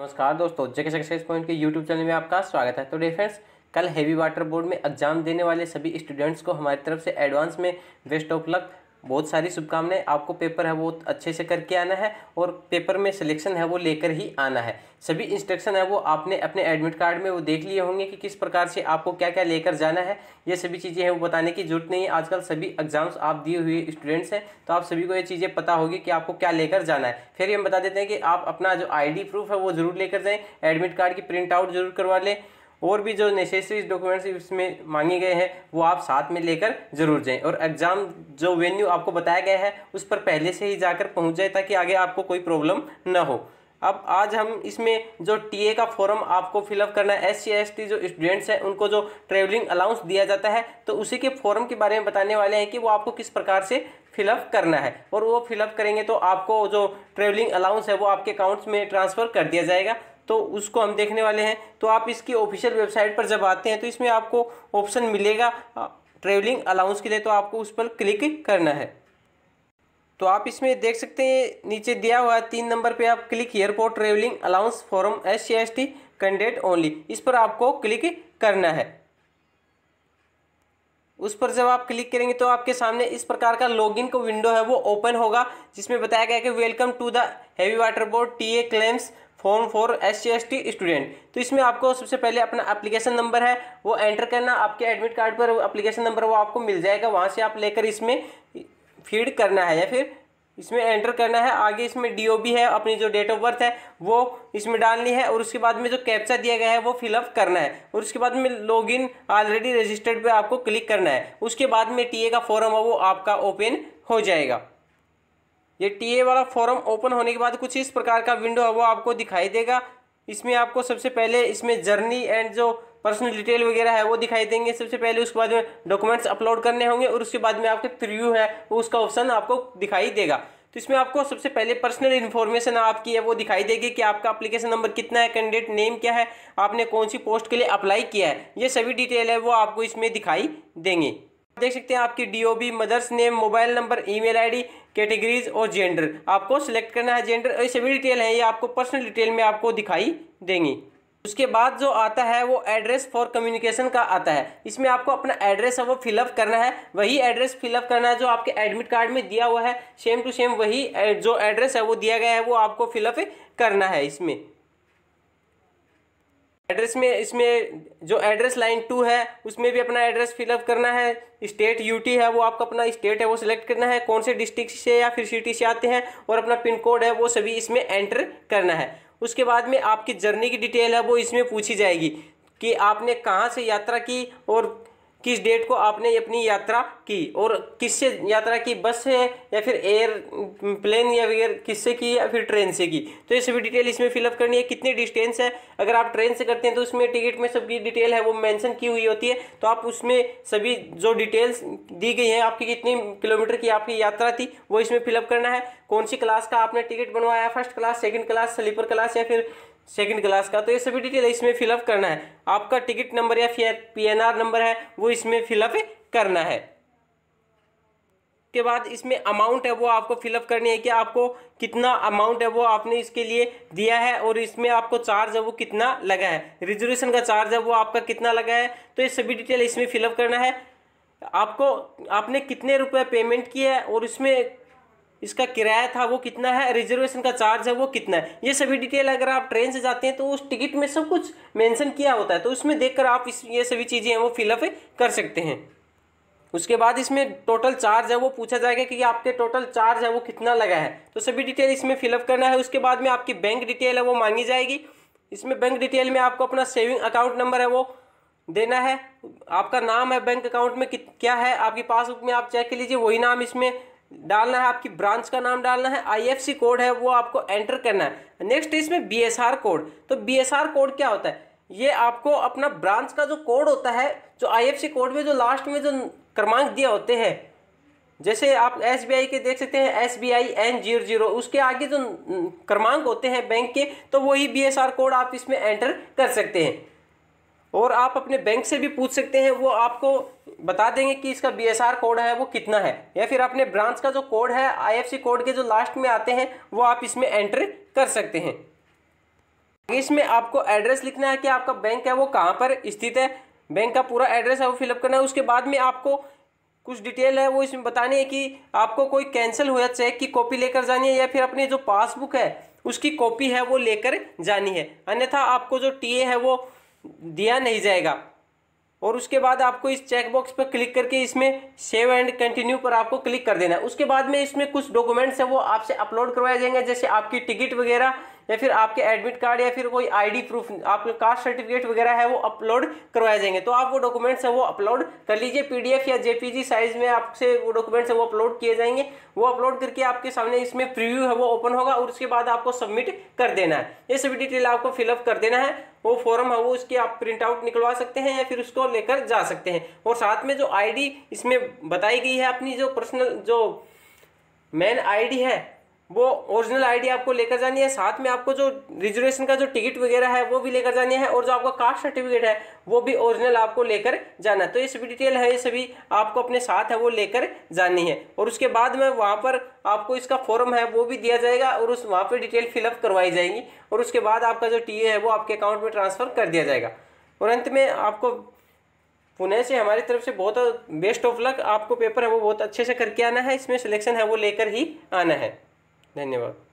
नमस्कार दोस्तों JK success point के यूट्यूब चैनल में आपका स्वागत है तो डिफेंस कल हैवी वाटर बोर्ड में एग्जाम देने वाले सभी स्टूडेंट्स को हमारी तरफ से एडवांस में बेस्ट ऑफ लक बहुत सारी शुभकामनाएं आपको पेपर है वो अच्छे से करके आना है और पेपर में सिलेक्शन है वो लेकर ही आना है सभी इंस्ट्रक्शन है वो आपने अपने एडमिट कार्ड में वो देख लिए होंगे कि किस प्रकार से आपको क्या क्या लेकर जाना है ये सभी चीज़ें हैं वो बताने की जरूरत नहीं है आजकल सभी एग्जाम्स आप दिए हुए स्टूडेंट्स हैं तो आप सभी को ये चीज़ें पता होगी कि आपको क्या लेकर जाना है फिर ये हम बता देते हैं कि आप अपना जो आई प्रूफ है वो जरूर लेकर जाएँ एडमिट कार्ड की प्रिंट आउट जरूर करवा लें और भी जो नेसेसरी डॉक्यूमेंट्स इसमें मांगे गए हैं वो आप साथ में लेकर जरूर जाएं और एग्ज़ाम जो वेन्यू आपको बताया गया है उस पर पहले से ही जाकर पहुंच जाए ताकि आगे आपको कोई प्रॉब्लम ना हो अब आज हम इसमें जो टीए का फॉर्म आपको फिलअप करना है एस सी एस टी जो स्टूडेंट्स हैं उनको जो ट्रेवलिंग अलाउंस दिया जाता है तो उसी के फॉर्म के बारे में बताने वाले हैं कि वो आपको किस प्रकार से फिलअप करना है और वो फिलअप करेंगे तो आपको जो ट्रेवलिंग अलाउंस है वो आपके अकाउंट्स में ट्रांसफ़र कर दिया जाएगा तो उसको हम देखने वाले हैं तो आप इसकी ऑफिशियल वेबसाइट पर जब आते हैं तो इसमें आपको ऑप्शन मिलेगा ट्रेवलिंग अलाउंस के लिए तो आपको उस पर क्लिक करना है तो आप इसमें देख सकते हैं नीचे दिया हुआ है तीन नंबर पे आप click airport travelling allowance form S C S T candidate only इस पर आपको क्लिक करना है उस पर जब आप क्लिक करेंगे तो आपके सामने इस प्रकार का लॉगिन का विंडो है वो ओपन होगा जिसमें बताया गया कि welcome to the heavy water board T A claims form for S C student तो इसमें आपको सबसे पहले अपना एप्लीकेशन नंबर है वो एंटर करना आपके एडमिट कार्ड पर एप्लीकेशन नंबर वो आपको मिल जाएगा वहाँ से आप लेकर इसमें फीड करना है या फिर इसमें एंटर करना है आगे इसमें डी है अपनी जो डेट ऑफ बर्थ है वो इसमें डालनी है और उसके बाद में जो कैप्चा दिया गया है वो फिलअप करना है और उसके बाद में लॉगिन ऑलरेडी रजिस्टर्ड पे आपको क्लिक करना है उसके बाद में टीए का फॉर्म है वो आपका ओपन हो जाएगा ये ए वाला फॉर्म ओपन होने के बाद कुछ इस प्रकार का विंडो है वो आपको दिखाई देगा इसमें आपको सबसे पहले इसमें जर्नी एंड जो पर्सनल डिटेल वगैरह है वो दिखाई देंगे सबसे पहले उसके बाद में डॉक्यूमेंट्स अपलोड करने होंगे और उसके बाद में आपके प्रिव्यू है वो उसका ऑप्शन आपको दिखाई देगा तो इसमें आपको सबसे पहले पर्सनल इन्फॉर्मेशन आपकी है वो दिखाई देगी कि आपका अप्लीकेशन नंबर कितना है कैंडिडेट नेम क्या है आपने कौन सी पोस्ट के लिए अप्लाई किया है ये सभी डिटेल है वो आपको इसमें दिखाई देंगे देख सकते हैं आपकी DOB mother's name mobile number email ID categories और जेंडर आपको सेलेक्ट करना है जेंडर और ये सभी डिटेल हैं ये आपको पर्सनल डिटेल में आपको दिखाई देंगी उसके बाद जो आता है वो एड्रेस फॉर कम्युनिकेशन का आता है इसमें आपको अपना एड्रेस है वो फिलअप करना है वही एड्रेस फिलअप करना है जो आपके एडमिट कार्ड में दिया हुआ है सेम टू सेम वही जो एड्रेस है वो दिया गया है वो आपको फिलअप करना है इसमें एड्रेस में इसमें जो एड्रेस लाइन टू है उसमें भी अपना एड्रेस फिलअप करना है स्टेट यूटी है वो आपका अपना स्टेट है वो सिलेक्ट करना है कौन से डिस्ट्रिक्ट से या फिर सिटी से आते हैं और अपना पिन कोड है वो सभी इसमें एंटर करना है उसके बाद में आपकी जर्नी की डिटेल है वो इसमें पूछी जाएगी कि आपने कहाँ से यात्रा की और किस डेट को आपने अपनी यात्रा की और किससे यात्रा की बस से या फिर एयर प्लेन या फिर किससे की या फिर ट्रेन से की तो ये सभी डिटेल इसमें फिलअप करनी है कितनी डिस्टेंस है अगर आप ट्रेन से करते हैं तो उसमें टिकट में सबकी डिटेल है वो मेंशन की हुई होती है तो आप उसमें सभी जो डिटेल्स दी गई हैं आपकी कितनी किलोमीटर की आपकी यात्रा थी वो इसमें फिलअप करना है कौन सी क्लास का आपने टिकट बनवाया first class second class sleeper class या फिर सेकंड क्लास का तो ये सभी डिटेल इसमें फिलअप करना है आपका टिकट नंबर या फिर पी नंबर है वो इसमें फिलअप करना है के बाद इसमें अमाउंट है वो आपको फिलअप करनी है कि आपको कितना अमाउंट है वो आपने इसके लिए दिया है और इसमें आपको चार्ज है वो कितना लगा है रिजर्वेशन का चार्ज है वो आपका कितना लगा है तो ये सभी डिटेल इसमें फिलअप करना है आपको आपने कितने रुपए पेमेंट किया है और इसमें इसका किराया था वो कितना है रिजर्वेशन का चार्ज है वो कितना है ये सभी डिटेल अगर आप ट्रेन से जाते हैं तो उस टिकट में सब कुछ मेंशन किया होता है तो उसमें देखकर आप इस ये सभी चीज़ें हैं वो फिलअप कर सकते हैं उसके बाद इसमें टोटल चार्ज है वो पूछा जाएगा कि आपके टोटल चार्ज है वो कितना लगा है तो सभी डिटेल इसमें फिलअप करना है उसके बाद में आपकी बैंक डिटेल है वो मांगी जाएगी इसमें बैंक डिटेल में आपको अपना सेविंग अकाउंट नंबर है वो देना है आपका नाम है बैंक अकाउंट में क्या है आपकी पासबुक में आप चेक कर लीजिए वही नाम इसमें डालना है आपकी ब्रांच का नाम डालना है आईएफसी कोड है वो आपको एंटर करना है नेक्स्ट इसमें बीएसआर कोड तो बीएसआर कोड क्या होता है ये आपको अपना ब्रांच का जो कोड होता है जो आईएफसी कोड में जो लास्ट में जो क्रमांक दिए होते हैं जैसे आप एस के देख सकते हैं S B I N zero zero उसके आगे जो क्रमांक होते हैं बैंक के तो वही बी एस आर कोड आप इसमें एंटर कर सकते हैं और आप अपने बैंक से भी पूछ सकते हैं वो आपको बता देंगे कि इसका बी कोड है वो कितना है या फिर अपने ब्रांच का जो कोड है आई कोड के जो लास्ट में आते हैं वो आप इसमें एंटर कर सकते हैं इसमें आपको एड्रेस लिखना है कि आपका बैंक है वो कहाँ पर स्थित है बैंक का पूरा एड्रेस है वो फिलअप करना है उसके बाद में आपको कुछ डिटेल है वो इसमें बतानी है कि आपको कोई कैंसिल हुआ चेक की कॉपी लेकर जानी है या फिर अपनी जो पासबुक है उसकी कॉपी है वो लेकर जानी है अन्यथा आपको जो टीए है वो दिया नहीं जाएगा और उसके बाद आपको इस चेकबॉक्स पर क्लिक करके इसमें सेव एंड कंटिन्यू पर आपको क्लिक कर देना है उसके बाद में इसमें कुछ डॉक्यूमेंट्स हैं वो आपसे अपलोड करवाए जाएंगे जैसे आपकी टिकट वगैरह या फिर आपके एडमिट कार्ड या फिर कोई आईडी प्रूफ आपके कास्ट सर्टिफिकेट वगैरह है वो अपलोड करवाए जाएंगे तो आप वो डॉक्यूमेंट्स है वो अपलोड कर लीजिए पीडीएफ या जेपीजी साइज में आपसे वो डॉक्यूमेंट्स है वो अपलोड किए जाएंगे वो अपलोड करके आपके सामने इसमें प्रिव्यू है वो ओपन होगा और उसके बाद आपको सबमिट कर देना है ये सभी डिटेल आपको फिलअप कर देना है वो फॉर्म है वो उसके आप प्रिंट आउट निकलवा सकते हैं या फिर उसको लेकर जा सकते हैं और साथ में जो आईडी इसमें बताई गई है अपनी जो पर्सनल जो मेन आईडी है वो ओरिजिनल आईडी आपको लेकर जानी है साथ में आपको जो रिजर्वेशन का जो टिकट वगैरह है वो भी लेकर जानी है और जो आपका कास्ट सर्टिफिकेट है वो भी ओरिजिनल आपको लेकर जाना है तो ये सभी डिटेल है ये सभी आपको अपने साथ है वो लेकर जानी है और उसके बाद में वहाँ पर आपको इसका फॉर्म है वो भी दिया जाएगा और उस वहाँ पर डिटेल फिलअप करवाई जाएगी और उसके बाद आपका जो टी है वो आपके अकाउंट में ट्रांसफ़र कर दिया जाएगा और अंत में आपको पुणे से हमारी तरफ से बहुत बेस्ट ऑफ लक आपको पेपर है वो बहुत अच्छे से करके आना है इसमें सिलेक्शन है वो लेकर ही आना है धन्यवाद